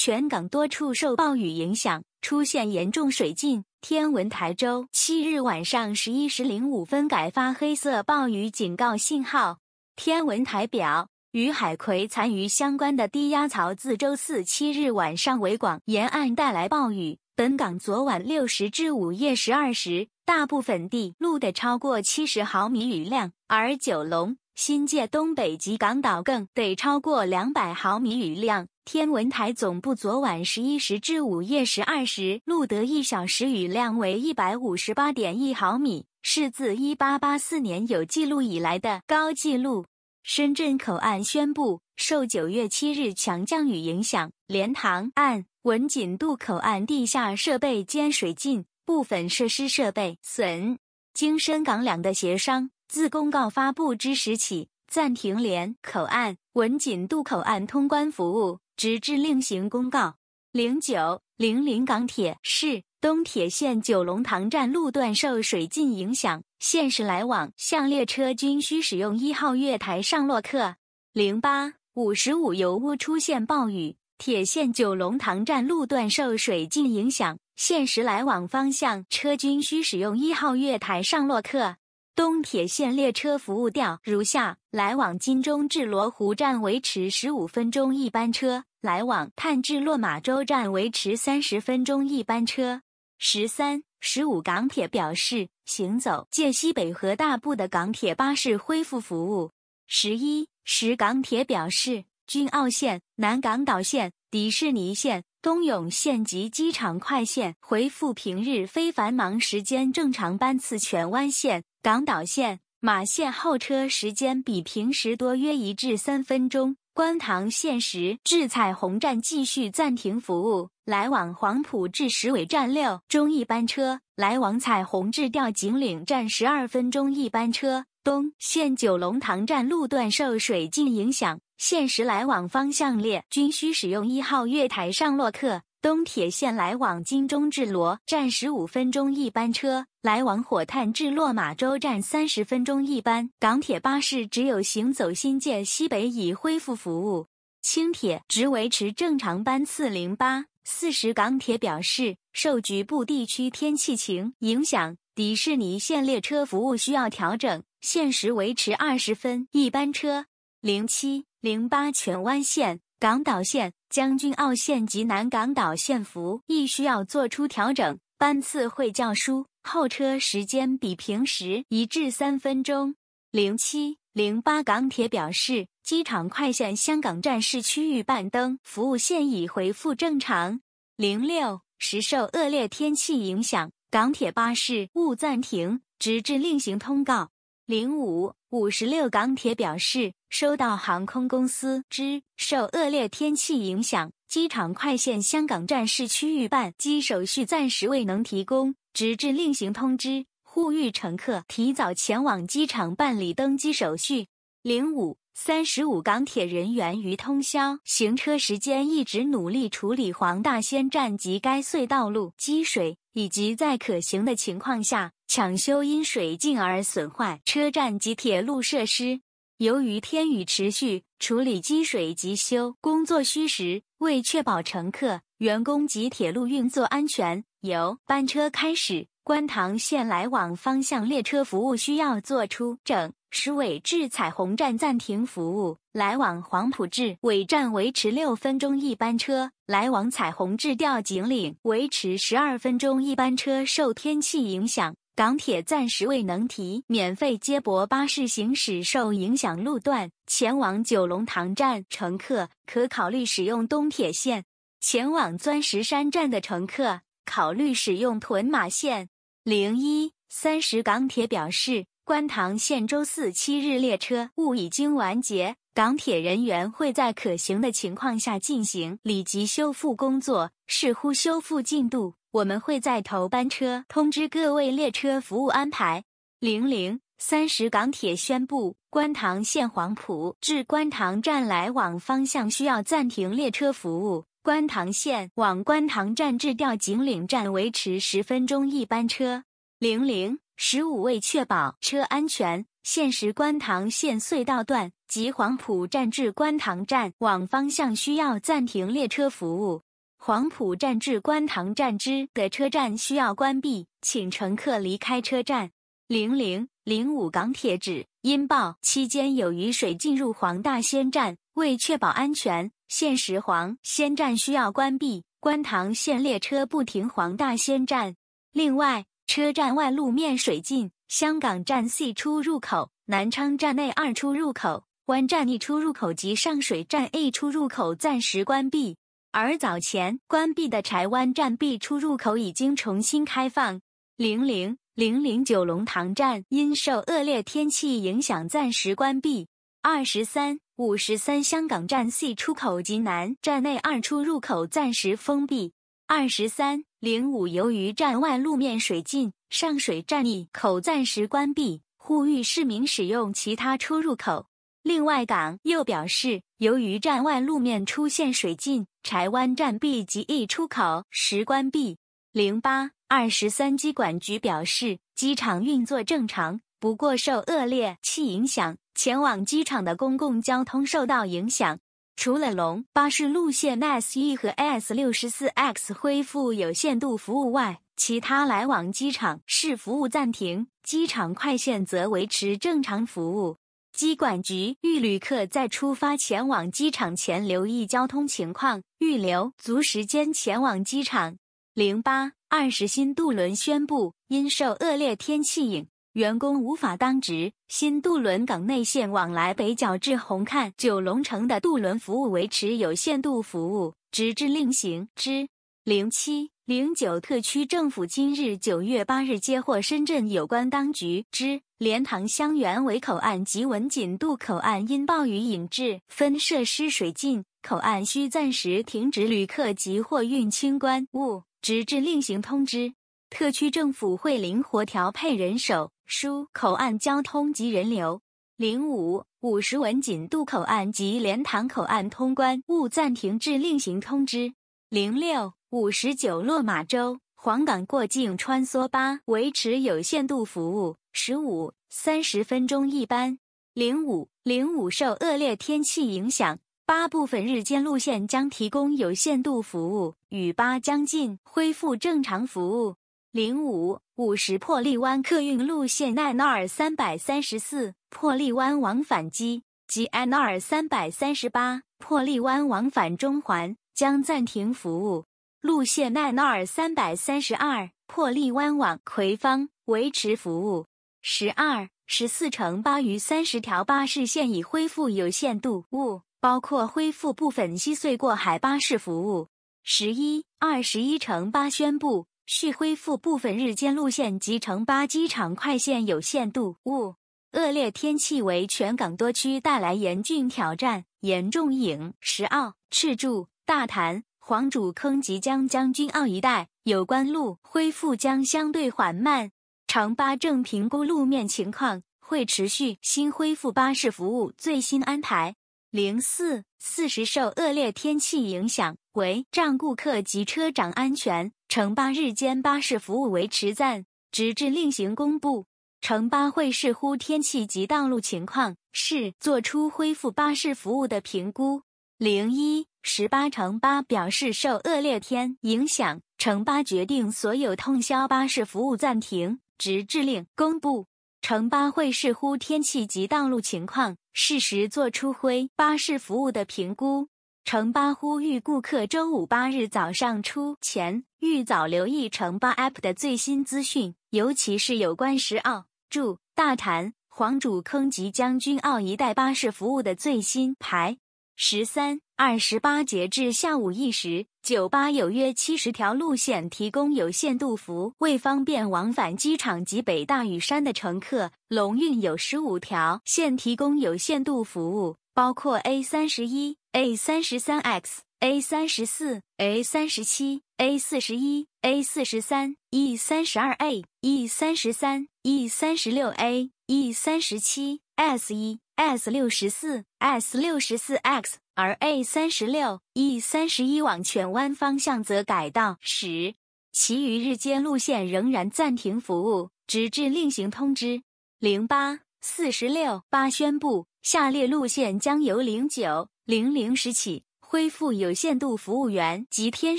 全港多处受暴雨影响，出现严重水浸。天文台州七日晚上十一时零五分改发黑色暴雨警告信号。天文台表与海葵残余相关的低压槽自周四七日晚上为广沿岸带来暴雨。本港昨晚六时至午夜十二时，大部分地陆的超过七十毫米雨量，而九龙。新界东北及港岛更得超过两百毫米雨量。天文台总部昨晚十一时至午夜十二时录得一小时雨量为一百五十八点一毫米，是自一八八四年有记录以来的高纪录。深圳口岸宣布，受九月七日强降雨影响，莲塘、岸、文锦渡口岸地下设备兼水浸，部分设施设备损。经深港两的协商。自公告发布之时起，暂停连口岸、文锦渡口岸通关服务，直至另行公告。零九零零港铁市东铁线九龙塘站路段受水浸影响，限时来往向列车均需使用一号月台上落客。零八五十五油污出现暴雨，铁线九龙塘站路段受水浸影响，限时来往方向车均需使用一号月台上落客。东铁线列车服务调如下：来往金钟至罗湖站维持十五分钟一班车；来往炭治落马洲站维持三十分钟一班车。十三、十五港铁表示行走界西北和大部的港铁巴士恢复服务。十一、十港铁表示：军澳线、南港岛线、迪士尼线、东涌线及机场快线恢复平日非繁忙时间正常班次。荃湾线。港岛线马线候车时间比平时多约一至三分钟。观塘限时至彩虹站继续暂停服务，来往黄埔至石尾站六中一班车，来往彩虹至调景岭站十二分钟一班车。东线九龙塘站路段受水浸影响，限时来往方向列均需使用一号月台上落客。东铁线来往金钟至罗站十五分钟一班车，来往火炭至落马洲站三十分钟一班。港铁巴士只有行走新界西北已恢复服务，轻铁只维持正常班次零八、四十。港铁表示，受局部地区天气晴影响，迪士尼线列车服务需要调整，限时维持二十分一班车零七、零八荃湾线。港岛线、将军澳线及南港岛线服务亦需要作出调整，班次会较疏，候车时间比平时一至三分钟。零七零八港铁表示，机场快线香港站市区域半灯服务现已恢复正常。零六时受恶劣天气影响，港铁巴士误暂停，直至另行通告。零五五十六，港铁表示收到航空公司之受恶劣天气影响，机场快线香港站市区域办机手续暂时未能提供，直至另行通知，呼吁乘客提早前往机场办理登机手续。零五。三十五港铁人员于通宵行车时间一直努力处理黄大仙站及该隧道路积水，以及在可行的情况下抢修因水浸而损坏车站及铁路设施。由于天雨持续，处理积水及修工作需时，为确保乘客、员工及铁路运作安全，由班车开始，观塘线来往方向列车服务需要做出整。石尾至彩虹站暂停服务，来往黄埔至尾站维持六分钟一班车；来往彩虹至调景岭维持十二分钟一班车。受天气影响，港铁暂时未能提免费接驳巴士行驶受影响路段。前往九龙塘站乘客可考虑使用东铁线；前往钻石山站的乘客考虑使用屯马线。零一三十，港铁表示。观塘线周四七日列车务已经完结，港铁人员会在可行的情况下进行里级修复工作，视乎修复进度，我们会在头班车通知各位列车服务安排。零零三十港铁宣布，观塘线黄埔至观塘站来往方向需要暂停列车服务，观塘线往观塘站至调景岭站维持十分钟一班车。零零。十五为确保车安全。限时观塘线隧道段及黄埔站至观塘站往方向需要暂停列车服务，黄埔站至观塘站之的车站需要关闭，请乘客离开车站。零零零五港铁指，因报期间有雨水进入黄大仙站，为确保安全，限时黄仙站需要关闭，观塘线列车不停黄大仙站。另外。车站外路面水浸，香港站 C 出入口、南昌站内二出入口、湾站 e 出入口及上水站 A 出入口暂时关闭。而早前关闭的柴湾站 B 出入口已经重新开放。零零零零九龙塘站因受恶劣天气影响暂时关闭。二十三五十三香港站 C 出口及南站内二出入口暂时封闭。二十三。零五，由于站外路面水浸，上水站 E 口暂时关闭，呼吁市民使用其他出入口。另外，港又表示，由于站外路面出现水浸，柴湾站 B 及 E 出口时关闭。零八，二十三机管局表示，机场运作正常，不过受恶劣气影响，前往机场的公共交通受到影响。除了龙巴士路线 S1 和 S 六十四 X 恢复有限度服务外，其他来往机场是服务暂停，机场快线则维持正常服务。机管局吁旅客在出发前往机场前留意交通情况，预留足时间前往机场。零八二十新渡轮宣布因受恶劣天气影。员工无法当值。新渡轮港内线往来北角至红磡、九龙城的渡轮服务维持有限度服务，直至另行之。零七零九特区政府今日九月八日接获深圳有关当局之莲塘香园围口岸及文锦渡口岸因暴雨引致分设施水浸，口岸需暂时停止旅客及货运清关务，直至另行通知。特区政府会灵活调配人手疏口岸交通及人流。零五五十文锦渡口岸及莲塘口岸通关勿暂停至另行通知。零六五十九落马洲黄冈过境穿梭巴维持有限度服务，十五三十分钟一班。零五零五受恶劣天气影响，八部分日间路线将提供有限度服务，与八将近恢复正常服务。零五五十破利湾客运路线 N 二三百三十四破利湾往返机及 N 二三百三十八破利湾往返中环将暂停服务，路线 N 二三百三十二破利湾往葵芳维持服务。十二十四乘八余三十条巴士线已恢复有限度服务，包括恢复部分西隧过海巴士服务。十一二十一乘八宣布。续恢复部分日间路线及城巴机场快线有限度。雾恶劣天气为全港多区带来严峻挑战。严重影石澳、赤柱、大潭、黄竹坑及将将军澳一带，有关路恢复将相对缓慢。长巴正评估路面情况，会持续新恢复巴士服务最新安排。零四四十受恶劣天气影响，为障顾客及车长安全，城巴日间巴士服务维持暂，直至另行公布。城巴会视乎天气及道路情况，是作出恢复巴士服务的评估。零一十八城巴表示受恶劣天影响，城巴决定所有通宵巴士服务暂停，直至令公布。城巴会视乎天气及道路情况。适时做出灰巴士服务的评估。城巴呼吁顾客周五八日早上出前，预早留意城巴 APP 的最新资讯，尤其是有关石澳、驻大潭、黄竹坑及将军澳一带巴士服务的最新排。十三二十八截至下午一时。酒吧有约七十条路线提供有限度服务，为方便往返机场及北大屿山的乘客，龙运有十五条线提供有限度服务，包括 A 三十一、A 三十三 X、A 三十四、A 三十七、A 四十一、A 四十三、E 三十二 A、E 三十三、E 三十六 A。E 三十七、S 一、S 六十四、S 六十四 X、而 A 三十六、E 三十一往荃湾方向则改道十，其余日间路线仍然暂停服务，直至另行通知。零八四十六八宣布，下列路线将由零九零零时起恢复有限度服务：员及天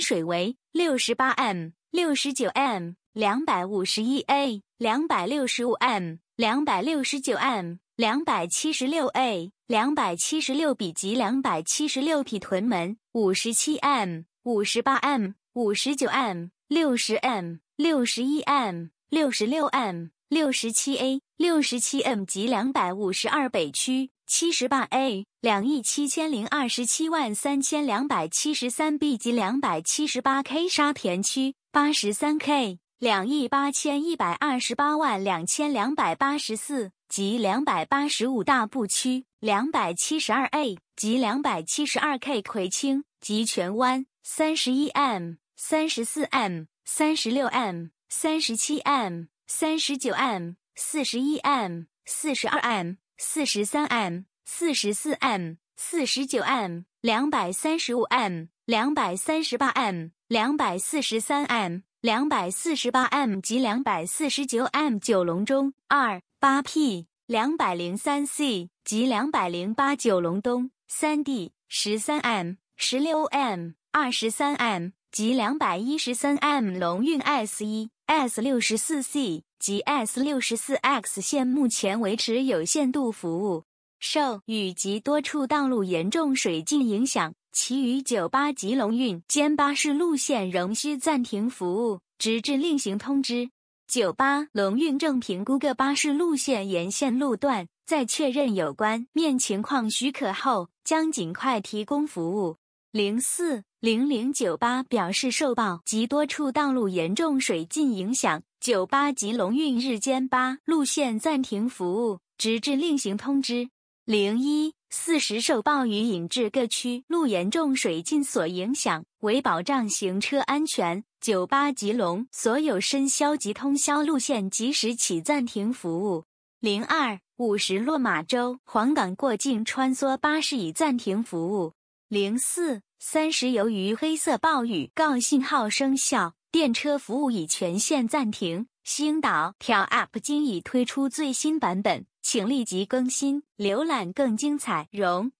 水围六十八 M、六十九 M、两百五十一 A、两百六十五 M。两百六十九 m，两百七十六 a，两百七十六 b 及两百七十六匹屯门，五十七 m，五十八 m，五十九 m，六十 m，六十一 m，六十六 m，六十七 a，六十七 m 及两百五十二北区，七十八 a，两亿七千零二十七万三千两百七十三 b 及两百七十八 k 沙田区，八十三 k。两亿八千一百二十八万两千两百八十四及两百八十五大步区，两百七十二 A 及两百七十二 K 葵青及荃湾，三十一 M、三十四 M、三十六 M、三十七 M、三十九 M、四十一 M、四十二 M、四十三 M、四十四 M、四十九 M、两百三十五 M、两百三十八 M、两百四十三 M。两百四十八 M 及两百四十九 M 九龙中二八 P、两百零三 C 及两百零八九龙东三 D、十三 M、十六 M、二十三 M 及两百一十三 M 龙运 S 一 S 六十四 C 及 S 六十四 X 线目前维持有限度服务，受雨及多处道路严重水浸影响。其余九八及龙运间巴士路线仍需暂停服务，直至另行通知。九八龙运正评估各巴士路线沿线路段，在确认有关面情况许可后，将尽快提供服务。零四零零九八表示受报及多处道路严重水浸影响，九八及龙运日间八路线暂停服务，直至另行通知。零一。四十受暴雨引致各区路严重水浸所影响，为保障行车安全，九八吉隆所有深宵及通宵路线及时起暂停服务。零二五十落马洲黄港过境穿梭巴士已暂停服务。零四三十由于黑色暴雨告信号生效，电车服务已全线暂停。星岛跳 app 今已推出最新版本。请立即更新，浏览更精彩。容。